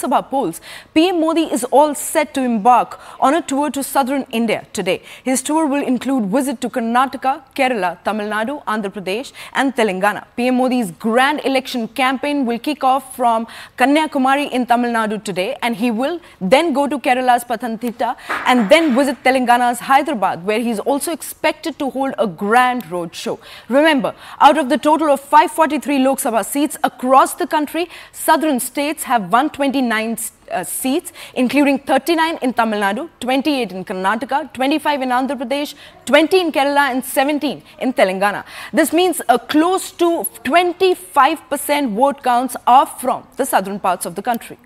Sabha polls, PM Modi is all set to embark on a tour to southern India today. His tour will include visit to Karnataka, Kerala, Tamil Nadu, Andhra Pradesh and Telangana. PM Modi's grand election campaign will kick off from Kanyakumari in Tamil Nadu today and he will then go to Kerala's Pathantitta and then visit Telangana's Hyderabad where he is also expected to hold a grand roadshow. Remember, out of the total of 543 Lok Sabha seats across the country, southern states have 129 109 uh, seats, including 39 in Tamil Nadu, 28 in Karnataka, 25 in Andhra Pradesh, 20 in Kerala, and 17 in Telangana. This means a close to 25% vote counts are from the southern parts of the country.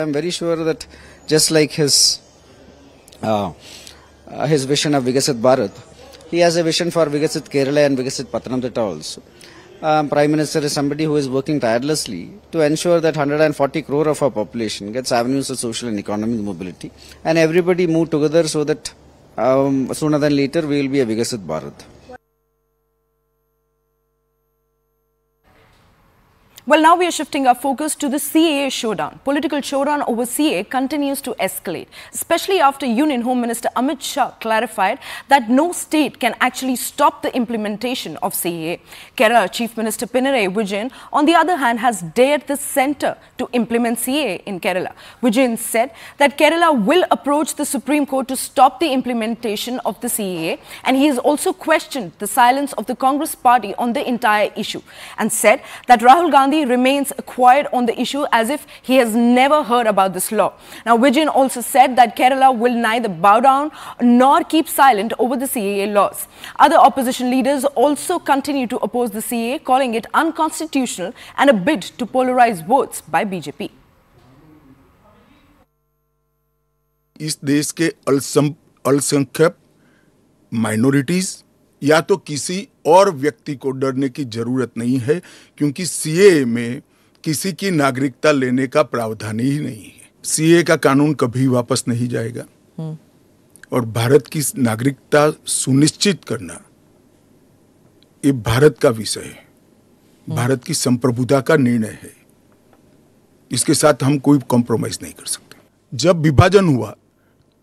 I'm very sure that just like his uh, uh his vision of Vigasit Bharat, he has a vision for Vigasit Kerala and Vigasit Patnamthitta also um, Prime Minister is somebody who is working tirelessly to ensure that 140 crore of our population gets avenues of social and economic mobility and everybody move together so that um, sooner than later we will be a Vigasit Bharat. Well, now we are shifting our focus to the CAA showdown. Political showdown over CAA continues to escalate, especially after Union Home Minister Amit Shah clarified that no state can actually stop the implementation of CAA. Kerala Chief Minister Pinarayi Vijayan, on the other hand, has dared the centre to implement CAA in Kerala. Vijayan said that Kerala will approach the Supreme Court to stop the implementation of the CAA, and he has also questioned the silence of the Congress party on the entire issue and said that Rahul Gandhi remains quiet on the issue as if he has never heard about this law. Now, Vijayan also said that Kerala will neither bow down nor keep silent over the CAA laws. Other opposition leaders also continue to oppose the CAA, calling it unconstitutional and a bid to polarize votes by BJP. इस देश के अल्पसंख्यक minorities या तो किसी और व्यक्ति को डरने की जरूरत नहीं है क्योंकि सीए में किसी की नागरिकता लेने का प्रावधान ही नहीं है सीए का कानून कभी वापस नहीं जाएगा हम्म। और भारत की नागरिकता सुनिश्चित करना ये भारत का विषय है हम्म। भारत की संप्रभुता का निर्णय है इसके साथ हम कोई कॉम्प्रोमाइज नहीं कर सकते जब विभाजन हुआ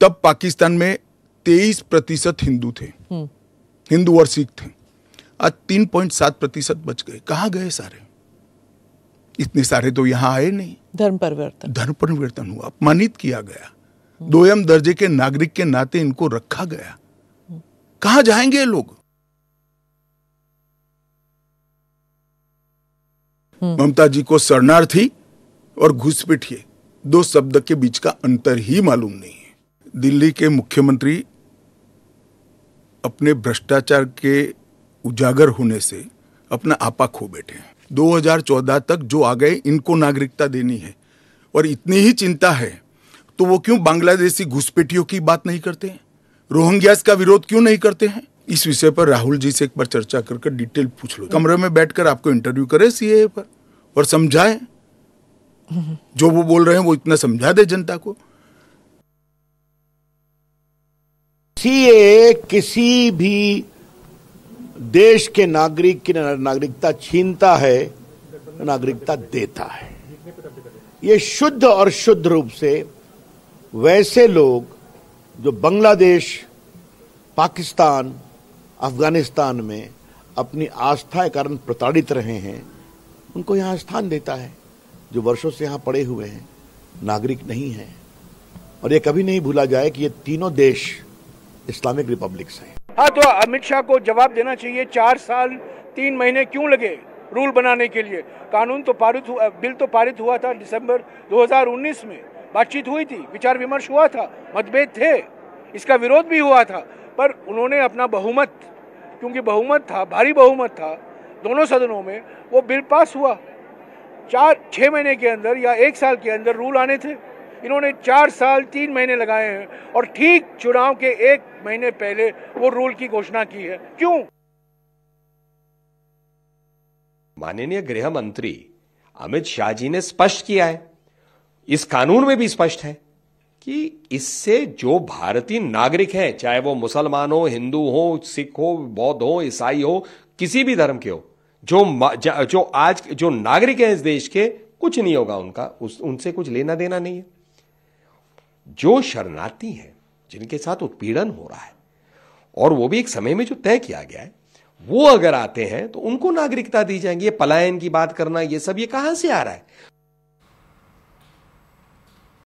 तब पाकिस्तान में तेईस प्रतिशत हिंदू थे हम्म। हिंदू और सिख थे आज तीन पॉइंट सात प्रतिशत बच गए कहाँ गए सारे इतने सारे तो यहाँ आए नहीं धर्म परिवर्तन धर्म परिवर्तन हुआ अपमानित किया गया दोयम दर्जे के नागरिक के नाते इनको रखा गया कहाँ जाएंगे लोग हम्म। ममता जी को शरणार्थी और घुसपैठिए दो शब्द के बीच का अंतर ही मालूम नहीं है दिल्ली के मुख्यमंत्री अपने भ्रष्टाचार के उजागर होने से अपना आपा खो बैठे हैं 2014 तक जो आ गए इनको नागरिकता देनी है और इतनी ही चिंता है तो वो क्यों बांग्लादेशी घुसपैठियों की बात नहीं करते हैं रोहिंग्यास का विरोध क्यों नहीं करते हैं इस विषय पर राहुल जी से एक बार चर्चा करके कर डिटेल पूछ लो कमरे में बैठकर आपको इंटरव्यू करे सीए पर और समझाए जो वो बोल रहे हैं वो इतना समझा दे जनता को सीए किसी भी देश के नागरिक की नागरिकता छीनता है नागरिकता देता है ये शुद्ध और शुद्ध रूप से वैसे लोग जो बांग्लादेश पाकिस्तान अफगानिस्तान में अपनी आस्था के कारण प्रताड़ित रहे हैं उनको यहाँ स्थान देता है जो वर्षों से यहाँ पड़े हुए हैं नागरिक नहीं हैं और ये कभी नहीं भूला जाए कि ये तीनों देश इस्लामिक रिपब्लिक से हाँ तो अमित शाह को जवाब देना चाहिए चार साल तीन महीने क्यों लगे रूल बनाने के लिए कानून तो पारित हुआ बिल तो पारित हुआ था दिसंबर 2019 में बातचीत हुई थी विचार विमर्श हुआ था मतभेद थे इसका विरोध भी हुआ था पर उन्होंने अपना बहुमत क्योंकि बहुमत था भारी बहुमत था दोनों सदनों में वो बिल पास हुआ चार छः महीने के अंदर या एक साल के अंदर रूल आने थे इन्होंने चार साल तीन महीने लगाए हैं और ठीक चुनाव के एक महीने पहले वो रूल की घोषणा की है क्यों माननीय गृह मंत्री अमित शाह जी ने स्पष्ट किया है इस कानून में भी स्पष्ट है कि इससे जो भारतीय नागरिक हैं चाहे वो मुसलमान हो हिंदू हो सिख हो बौद्ध हो ईसाई हो किसी भी धर्म के हो जो जो आज जो नागरिक हैं इस देश के कुछ नहीं होगा उनका उस उनसे कुछ लेना देना नहीं है जो शरणार्थी हैं जिनके साथ उत्पीड़न हो रहा है और वो भी एक समय में जो तय किया गया है वो अगर आते हैं तो उनको नागरिकता दी जाएंगी ये पलायन की बात करना ये सब ये कहां से आ रहा है